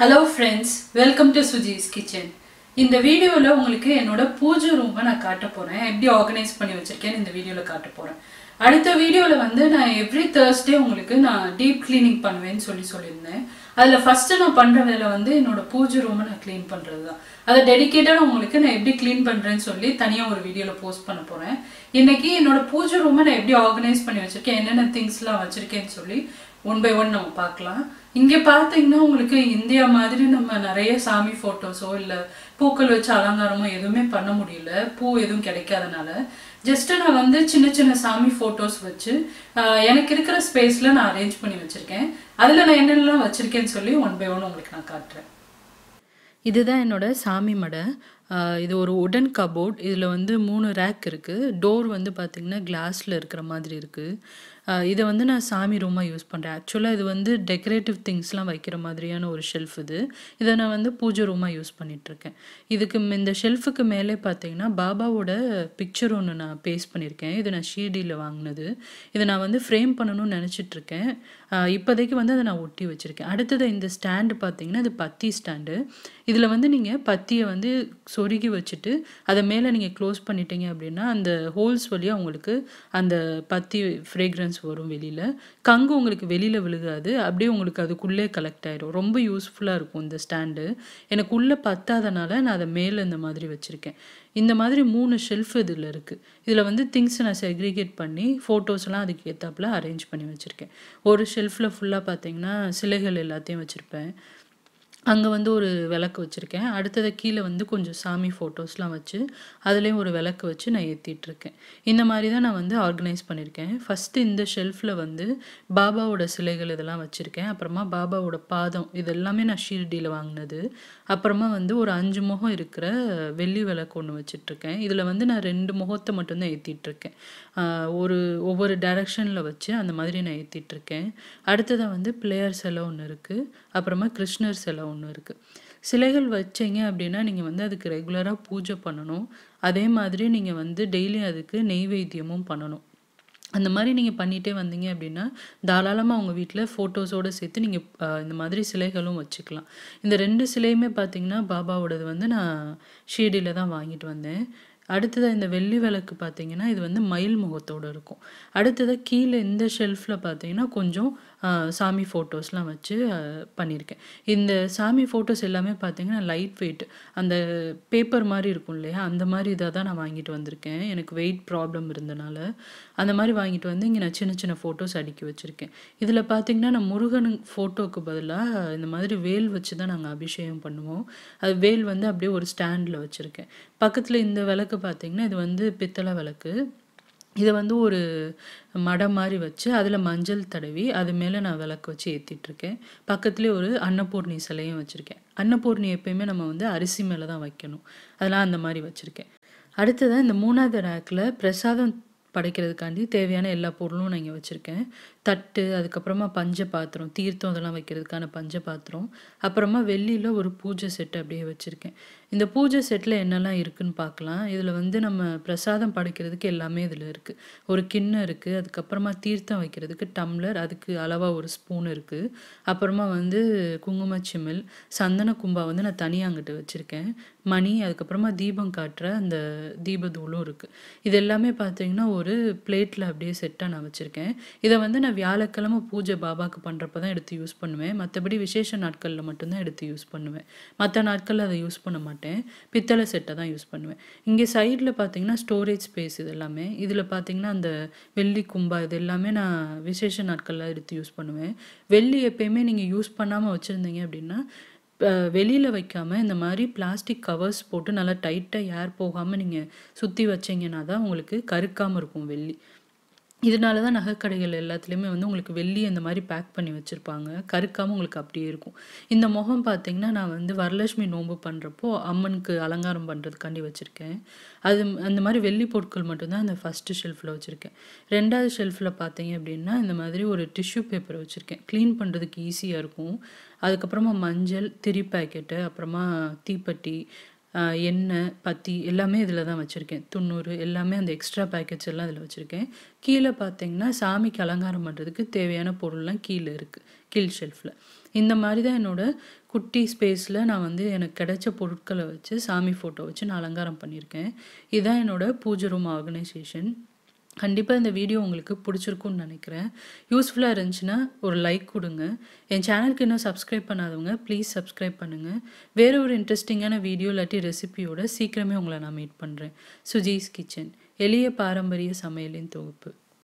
hello friends welcome to Suji's kitchen இந்த வீடியோவில் உங்களுக்கு என்னோட பூஜை ரூமை நான் காட்ட போகிறேன் எப்படி ஆர்கனைஸ் பண்ணி வச்சுருக்கேன்னு இந்த வீடியோவில் காட்ட போகிறேன் அடுத்த வீடியோவில் வந்து நான் எவ்ரி தேர்ஸ்டே உங்களுக்கு நான் டீப் கிளீனிங் பண்ணுவேன்னு சொல்லி சொல்லியிருந்தேன் அதில் ஃபஸ்ட்டு நான் பண்ணுற வேலை வந்து என்னோட பூஜை ரூமை நான் க்ளீன் பண்ணுறது தான் அதை டெடிக்கேட்டாக உங்களுக்கு நான் எப்படி க்ளீன் பண்ணுறேன்னு சொல்லி தனியாக ஒரு வீடியோவில் போஸ்ட் பண்ண போகிறேன் இன்றைக்கி என்னோட பூஜை ரூமை நான் எப்படி ஆர்கனைஸ் பண்ணி வச்சுருக்கேன் என்னென்ன திங்ஸ்லாம் வச்சுருக்கேன்னு சொல்லி ஒன் பை ஒன் நம்ம பார்க்கலாம் இங்கே பார்த்தீங்கன்னா உங்களுக்கு இந்தியா மாதிரி நம்ம நிறைய சாமி ஃபோட்டோஸோ இல்லை பூக்கள் வச்சு அலங்காரமோ எதுவுமே பண்ண முடியல பூ எதுவும் கிடைக்காதனால ஜஸ்ட்டு நான் வந்து சின்ன சின்ன சாமி ஃபோட்டோஸ் வச்சு எனக்கு இருக்கிற ஸ்பேஸில் நான் அரேஞ்ச் பண்ணி வச்சுருக்கேன் அதில் நான் என்னென்னலாம் வச்சுருக்கேன்னு சொல்லி ஒன் பை ஒன் உங்களுக்கு நான் காட்டுறேன் இதுதான் என்னோட சாமி மடை இது ஒரு உடன் கபோர்ட் இதில் வந்து மூணு ரேக் இருக்குது டோர் வந்து பார்த்திங்கன்னா கிளாஸில் இருக்கிற மாதிரி இருக்குது இதை வந்து நான் சாமி ரூமாக யூஸ் பண்ணுறேன் ஆக்சுவலாக இது வந்து டெக்கரேட்டிவ் திங்ஸ்லாம் வைக்கிற மாதிரியான ஒரு ஷெல்ஃப் இது இதை நான் வந்து பூஜை ரூமாக யூஸ் பண்ணிகிட்ருக்கேன் இதுக்கு இந்த ஷெல்ஃபுக்கு மேலே பார்த்தீங்கன்னா பாபாவோட பிக்சர் ஒன்று நான் பேஸ்ட் பண்ணியிருக்கேன் இது நான் ஷீடியில் வாங்கினது இதை நான் வந்து ஃப்ரேம் பண்ணணும்னு நினச்சிட்ருக்கேன் இப்போதைக்கு வந்து அதை நான் ஒட்டி வச்சுருக்கேன் அடுத்தது இந்த ஸ்டாண்டு பார்த்தீங்கன்னா இது பத்தி ஸ்டாண்டு இதில் வந்து நீங்கள் பத்தியை வந்து சொருகி வச்சுட்டு அதை மேலே நீங்கள் க்ளோஸ் பண்ணிட்டீங்க அப்படின்னா அந்த ஹோல்ஸ் வழியாக உங்களுக்கு அந்த பத்தி ஃப்ரேக்ரன்ஸ் ஸ்பாஞ்ச் வரும் வெளியில் கங்கு உங்களுக்கு வெளியில் விழுகாது அப்படியே உங்களுக்கு அதுக்குள்ளே கலெக்ட் ஆகிடும் ரொம்ப யூஸ்ஃபுல்லாக இருக்கும் இந்த ஸ்டாண்டு எனக்கு உள்ளே பத்தாதனால நான் அதை மேலே இந்த மாதிரி வச்சுருக்கேன் இந்த மாதிரி மூணு ஷெல்ஃப் இதில் இருக்குது இதில் வந்து திங்ஸை நான் செக்ரிகேட் பண்ணி ஃபோட்டோஸ்லாம் அதுக்கு ஏற்றாப்புல அரேஞ்ச் பண்ணி வச்சுருக்கேன் ஒரு ஷெல்ஃபில் ஃபுல்லாக பார்த்தீங்கன்னா சிலைகள் எல்லாத்தையும் வச்சுருப்பேன் அங்கே வந்து ஒரு விளக்கு வச்சுருக்கேன் அடுத்தது கீழே வந்து கொஞ்சம் சாமி ஃபோட்டோஸ்லாம் வச்சு அதுலேயும் ஒரு விளக்கு வச்சு நான் ஏற்றிட்டுருக்கேன் இந்த மாதிரி தான் நான் வந்து ஆர்கனைஸ் பண்ணியிருக்கேன் ஃபஸ்ட்டு இந்த ஷெல்ஃபில் வந்து பாபாவோட சிலைகள் இதெல்லாம் வச்சுருக்கேன் அப்புறமா பாபாவோட பாதம் இதெல்லாமே நான் ஷீர்டியில் வாங்கினது அப்புறமா வந்து ஒரு அஞ்சு முகம் இருக்கிற வெள்ளி விளக்கு ஒன்று வச்சிட்ருக்கேன் இதில் வந்து நான் ரெண்டு முகத்தை மட்டும்தான் ஏற்றிட்டுருக்கேன் ஒரு ஒவ்வொரு டைரக்ஷனில் வச்சு அந்த மாதிரி நான் ஏற்றிட்டுருக்கேன் அடுத்ததாக வந்து பிளேயர் செலவு ஒன்று இருக்குது அப்புறமா கிருஷ்ணர் செலவு ஒன்று ஒன்று இருக்குது சிலைகள் வச்சிங்க அப்படின்னா நீங்கள் வந்து அதுக்கு ரெகுலராக பூஜை பண்ணணும் அதே மாதிரி நீங்கள் வந்து டெய்லி அதுக்கு நெய்வேத்தியமும் பண்ணணும் அந்த மாதிரி நீங்கள் பண்ணிகிட்டே வந்தீங்க அப்படின்னா தாராளமாக உங்கள் வீட்டில் ஃபோட்டோஸோடு சேர்த்து நீங்கள் இந்த மாதிரி சிலைகளும் வச்சுக்கலாம் இந்த ரெண்டு சிலையுமே பார்த்தீங்கன்னா பாபாவோடது வந்து நான் ஷீடியில் தான் வாங்கிட்டு வந்தேன் அடுத்ததாக இந்த வெள்ளி விளக்கு பார்த்தீங்கன்னா இது வந்து மயில் முகத்தோடு இருக்கும் அடுத்ததாக கீழே இந்த ஷெல்ஃபில் பார்த்தீங்கன்னா கொஞ்சம் சாமி ஃபோட்டோஸ்லாம் வச்சு பண்ணியிருக்கேன் இந்த சாமி ஃபோட்டோஸ் எல்லாமே பார்த்தீங்கன்னா லைட் வெயிட் அந்த பேப்பர் மாதிரி இருக்கும் இல்லையா அந்த மாதிரி இதாக தான் நான் வாங்கிட்டு வந்திருக்கேன் எனக்கு வெயிட் ப்ராப்ளம் இருந்தனால அந்த மாதிரி வாங்கிட்டு வந்து இங்கே நான் சின்ன சின்ன ஃபோட்டோஸ் அடுக்கி வச்சுருக்கேன் இதில் பார்த்திங்கன்னா நான் முருகன் ஃபோட்டோவுக்கு பதிலாக இந்த மாதிரி வேல் வச்சு தான் நாங்கள் அபிஷேகம் பண்ணுவோம் அது வேல் வந்து அப்படியே ஒரு ஸ்டாண்டில் வச்சுருக்கேன் பக்கத்தில் இந்த விளக்கு பார்த்திங்கன்னா இது வந்து பித்தளை விளக்கு இதை வந்து ஒரு மடம் மாதிரி வச்சு அதில் மஞ்சள் தடவி அது மேலே நான் விளக்கு வச்சு ஏற்றிட்டுருக்கேன் பக்கத்துலேயே ஒரு அன்னபூர்ணி சிலையும் வச்சுருக்கேன் அன்னபூர்ணி எப்பயுமே நம்ம வந்து அரிசி மேலே தான் வைக்கணும் அதெல்லாம் அந்த மாதிரி வச்சுருக்கேன் அடுத்ததான் இந்த மூணாவது ரேக்கில் பிரசாதம் படைக்கிறதுக்காண்டி தேவையான எல்லா பொருளும் நான் இங்கே வச்சுருக்கேன் தட்டு அதுக்கப்புறமா பஞ்ச பாத்திரம் தீர்த்தம் இதெல்லாம் வைக்கிறதுக்கான பஞ்ச பாத்திரம் அப்புறமா வெள்ளியில் ஒரு பூஜை செட் அப்படியே வச்சுருக்கேன் இந்த பூஜை செட்டில் என்னெல்லாம் இருக்குதுன்னு பார்க்கலாம் இதில் வந்து நம்ம பிரசாதம் படைக்கிறதுக்கு எல்லாமே இதில் இருக்குது ஒரு கிண்ணம் இருக்குது அதுக்கப்புறமா தீர்த்தம் வைக்கிறதுக்கு டம்ளர் அதுக்கு அளவாக ஒரு ஸ்பூன் இருக்குது அப்புறமா வந்து குங்கும சிமில் சந்தன கும்பா வந்து நான் தனியாக அங்கிட்டு வச்சுருக்கேன் மணி அதுக்கப்புறமா தீபம் காட்டுற அந்த தீபதூளும் இருக்குது இது எல்லாமே பார்த்தீங்கன்னா ஒரு பிளேட்டில் அப்படியே செட்டாக நான் வச்சுருக்கேன் இதை வந்து நான் நான் வியாழக்கிழமை பூஜை பாபாவுக்கு பண்ணுறப்ப தான் எடுத்து யூஸ் பண்ணுவேன் மற்றபடி விசேஷ நாட்களில் மட்டும்தான் எடுத்து யூஸ் பண்ணுவேன் மற்ற நாட்களில் அதை யூஸ் பண்ண மாட்டேன் பித்தளை செட்டை தான் யூஸ் பண்ணுவேன் இங்கே சைடில் பார்த்தீங்கன்னா ஸ்டோரேஜ் ஸ்பேஸ் இது எல்லாமே இதில் பார்த்தீங்கன்னா அந்த வெள்ளி கும்பா இது எல்லாமே நான் விசேஷ நாட்களில் எடுத்து யூஸ் பண்ணுவேன் வெள்ளி எப்பயுமே நீங்கள் யூஸ் பண்ணாமல் வச்சுருந்தீங்க அப்படின்னா வெளியில் வைக்காமல் இந்த மாதிரி பிளாஸ்டிக் கவர்ஸ் போட்டு நல்லா டைட்டாக ஏர் போகாமல் நீங்கள் சுற்றி வச்சிங்கன்னா தான் உங்களுக்கு கருக்காமல் இருக்கும் வெள்ளி இதனால தான் நகைக்கடைகள் எல்லாத்துலேயுமே வந்து உங்களுக்கு வெள்ளி அந்த மாதிரி பேக் பண்ணி வச்சுருப்பாங்க கருக்காமல் உங்களுக்கு அப்படியே இருக்கும் இந்த முகம் பார்த்திங்கன்னா நான் வந்து வரலட்சுமி நோன்பு பண்ணுறப்போ அம்மனுக்கு அலங்காரம் பண்ணுறதுக்காண்டி வச்சுருக்கேன் அது அந்த மாதிரி வெள்ளி பொருட்கள் மட்டும்தான் அந்த ஃபஸ்ட்டு ஷெல்ஃபில் வச்சுருக்கேன் ரெண்டாவது ஷெல்ஃபில் பார்த்தீங்க அப்படின்னா இந்த மாதிரி ஒரு டிஷ்யூ பேப்பர் வச்சுருக்கேன் க்ளீன் பண்ணுறதுக்கு ஈஸியாக இருக்கும் அதுக்கப்புறமா மஞ்சள் திரி பேக்கெட்டு அப்புறமா தீப்பெட்டி எண்ணெய் பத்தி எல்லாமே இதில் தான் வச்சுருக்கேன் துண்ணூறு எல்லாமே அந்த எக்ஸ்ட்ரா பேக்கெட்ஸ் எல்லாம் இதில் வச்சுருக்கேன் கீழே பார்த்தீங்கன்னா சாமிக்கு அலங்காரம் பண்ணுறதுக்கு தேவையான பொருள்லாம் கீழே இருக்குது கீழ் ஷெல்ஃபில் இந்த மாதிரி தான் என்னோடய குட்டி ஸ்பேஸில் நான் வந்து எனக்கு கிடைச்ச பொருட்களை வச்சு சாமி ஃபோட்டோ வச்சு நான் அலங்காரம் பண்ணியிருக்கேன் இதுதான் என்னோடய பூஜை ரூம் ஆர்கனைசேஷன் கண்டிப்பாக இந்த வீடியோ உங்களுக்கு பிடிச்சிருக்குன்னு நினைக்கிறேன் யூஸ்ஃபுல்லாக இருந்துச்சுன்னா ஒரு லைக் கொடுங்க என் சேனலுக்கு இன்னும் சப்ஸ்கிரைப் பண்ணாதவங்க ப்ளீஸ் சப்ஸ்கிரைப் பண்ணுங்கள் வேறு ஒரு இன்ட்ரெஸ்டிங்கான வீடியோ இல்லாட்டி ரெசிபியோட சீக்கிரமே உங்களை நான் மீட் பண்ணுறேன் சுஜீஸ் கிச்சன் எளிய பாரம்பரிய சமையலின் தொகுப்பு